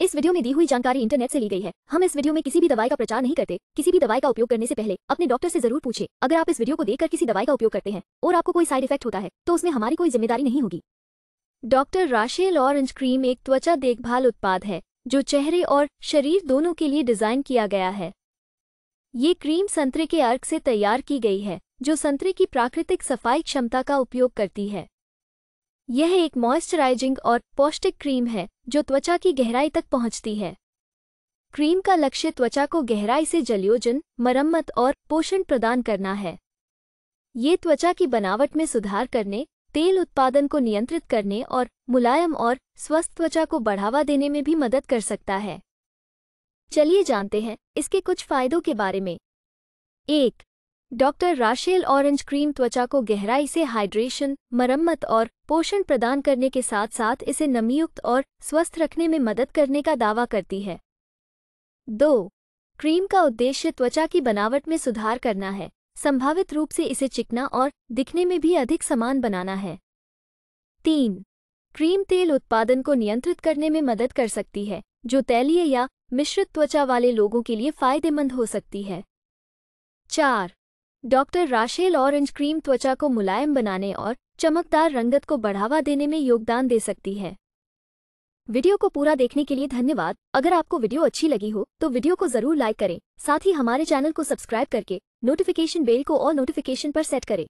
इस वीडियो में दी हुई जानकारी इंटरनेट से ली गई है हम इस वीडियो में किसी भी दवाई का प्रचार नहीं करते किसी भी दवाई का उपयोग करने से पहले अपने डॉक्टर से जरूर पूछे अगर आप इस वीडियो को देखकर किसी दवाई का उपयोग करते हैं और आपको कोई साइड इफेक्ट होता है तो उसमें हमारी कोई जिम्मेदारी नहीं होगी डॉक्टर राशेल ऑरेंज क्रीम एक त्वचा देखभाल उत्पाद है जो चेहरे और शरीर दोनों के लिए डिजाइन किया गया है ये क्रीम संतरे के अर्क से तैयार की गई है जो संतरे की प्राकृतिक सफाई क्षमता का उपयोग करती है यह एक मॉइस्चराइजिंग और पौष्टिक क्रीम है जो त्वचा की गहराई तक पहुंचती है क्रीम का लक्ष्य त्वचा को गहराई से जलयोजन मरम्मत और पोषण प्रदान करना है ये त्वचा की बनावट में सुधार करने तेल उत्पादन को नियंत्रित करने और मुलायम और स्वस्थ त्वचा को बढ़ावा देने में भी मदद कर सकता है चलिए जानते हैं इसके कुछ फायदों के बारे में एक डॉक्टर राशेल ऑरेंज क्रीम त्वचा को गहराई से हाइड्रेशन मरम्मत और पोषण प्रदान करने के साथ साथ इसे नमीयुक्त और स्वस्थ रखने में मदद करने का दावा करती है दो क्रीम का उद्देश्य त्वचा की बनावट में सुधार करना है संभावित रूप से इसे चिकना और दिखने में भी अधिक समान बनाना है तीन क्रीम तेल उत्पादन को नियंत्रित करने में मदद कर सकती है जो तैलीय या मिश्रित त्वचा वाले लोगों के लिए फायदेमंद हो सकती है चार डॉक्टर राशेल ऑरेंज क्रीम त्वचा को मुलायम बनाने और चमकदार रंगत को बढ़ावा देने में योगदान दे सकती है वीडियो को पूरा देखने के लिए धन्यवाद अगर आपको वीडियो अच्छी लगी हो तो वीडियो को जरूर लाइक करें साथ ही हमारे चैनल को सब्सक्राइब करके नोटिफिकेशन बेल को और नोटिफिकेशन पर सेट करें